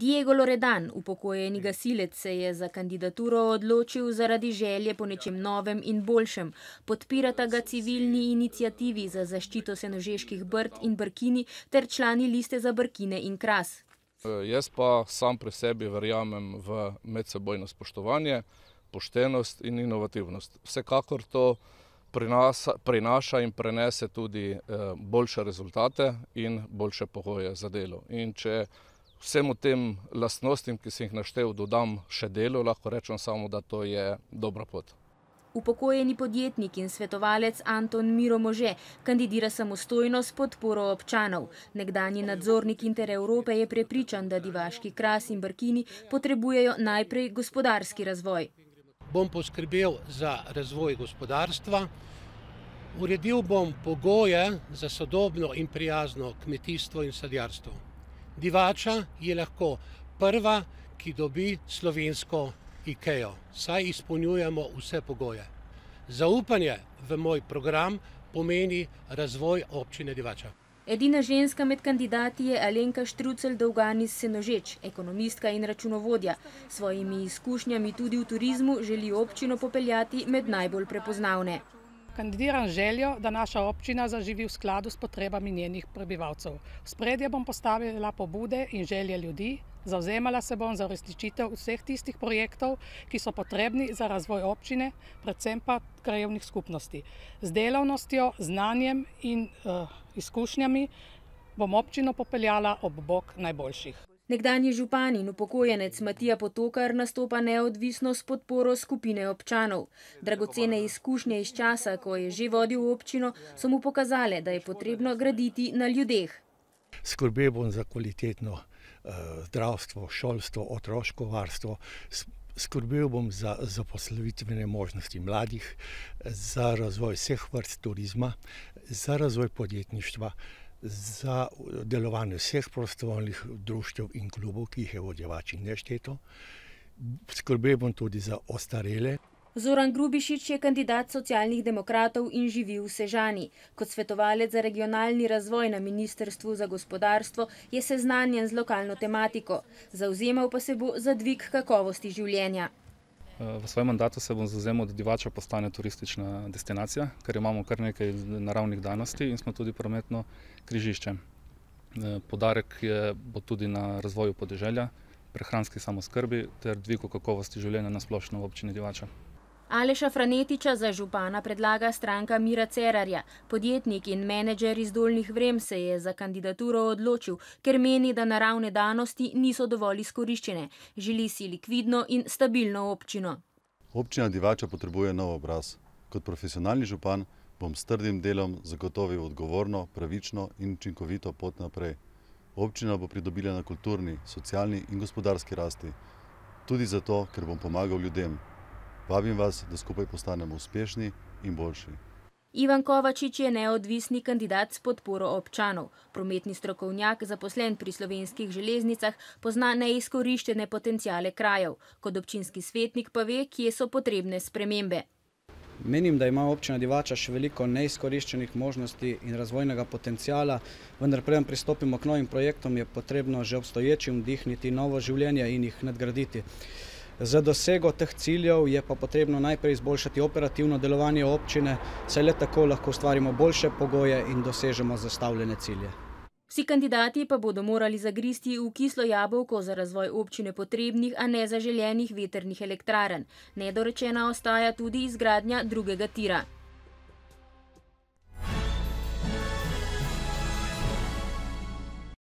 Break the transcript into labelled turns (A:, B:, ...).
A: Diego Loredan, upokojeni gasilec, se je za kandidaturo odločil zaradi želje po nečem novem in boljšem. Podpirata ga civilni inicijativi za zaščito senožeških brd in brkini ter člani liste za brkine in kras. Eh, jaz pa sam pri sebi verjamem v medsebojno spoštovanje, poštenost in inovativnost. Vsekakor to prinaša in prenese tudi eh, boljše rezultate in boljše pogoje za delo. In če vsem tem lastnostim, ki sem jih naštel, dodam še delo, lahko rečem samo, da to je dobra pot. Upokojeni podjetnik in svetovalec Anton Miromože kandidira samostojno s podporo občanov. Nekdani nadzornik Inter Evrope je prepričan, da divaški kras in brkini potrebujejo najprej gospodarski razvoj. Bom poskrbel za razvoj gospodarstva, uredil bom pogoje za sodobno in prijazno kmetijstvo in sadjarstvo. Divača je lahko prva, ki dobi slovensko IKEA, saj izpolnjujemo vse pogoje. Zaupanje v moj program pomeni razvoj občine Divača. Edina ženska med kandidati je Alenka Štrucel Dolganis Senožeč, ekonomistka in računovodja. S svojimi izkušnjami tudi v turizmu želi občino popeljati med najbolj prepoznavne kandidiram željo, da naša občina zaživi v skladu s potrebami njenih prebivalcev. V spredje bom postavila pobude in želje ljudi, zauzemala se bom za uresničitev vseh tistih projektov, ki so potrebni za razvoj občine, predvsem pa krajevnih skupnosti. Z delavnostjo, znanjem in uh, izkušnjami bom občino popeljala ob bok najboljših. Nekdanji župan in upokojenec Matija Potokar nastopa neodvisno s podporo skupine občanov. Dragocene izkušnje iz časa, ko je že vodil občino, so mu pokazale, da je potrebno graditi na ljudeh. Skrbe bom za kvalitetno eh, zdravstvo, šolstvo, otroško varstvo, Skrbel bom za zaposlovitvene možnosti mladih, za razvoj vseh vrst turizma, za razvoj podjetništva, za delovanje vseh prostovoljnih društev in klubov, ki jih je vodjevači nešteto. Skrbel bom tudi za ostarele. Zoran Grubišič je kandidat socialnih demokratov in živi v Sežani. Kot svetovalec za regionalni razvoj na Ministrstvu za gospodarstvo je seznanjen z lokalno tematiko. Zauzemal pa se bo za dvig kakovosti življenja. V svojem mandatu se bom zauzemal, da divača postane turistična destinacija, ker imamo kar nekaj naravnih danosti in smo tudi prometno križišče. Eh, Podarek je, bo tudi na razvoju podeželja, prehranski samozkrbi ter dvigu kakovosti življenja na splošno v občini divača. Aleša Franetiča za župana predlaga stranka Mira Cerarja. Podjetnik in menedžer iz Dolnih Vrem se je za kandidaturo odločil, ker meni, da naravne danosti niso dovolj izkoriščene. Želi si likvidno in stabilno občino. Občina Divača potrebuje nov obraz. Kot profesionalni župan bom s trdim delom zagotovil odgovorno, pravično in činkovito pot naprej. Občina bo pridobila na kulturni, socialni in gospodarski rasti. Tudi zato, ker bom pomagal ljudem. Vabim vas, da skupaj postanemo uspešni in boljši. Ivan Kovačič je neodvisni kandidat s podporo občanov. Prometni strokovnjak, zaposlen pri slovenskih železnicah, pozna neizkoriščene potencijale krajev. Kot občinski svetnik pa ve, kje so potrebne spremembe. Menim, da ima občina Divača še veliko neizkoriščenih možnosti in razvojnega potencijala, vendar preden pristopimo k novim projektom, je potrebno že obstoječim dihniti novo življenje in jih nadgraditi. Za dosego teh ciljev je pa potrebno najprej izboljšati operativno delovanje občine, saj le tako lahko ustvarimo boljše pogoje in dosežemo zastavljene cilje. Vsi kandidati pa bodo morali zagristi v kislo jabolko za razvoj občine potrebnih, a ne zaželjenih veternih elektraren. Nedorečena ostaja tudi izgradnja drugega tira.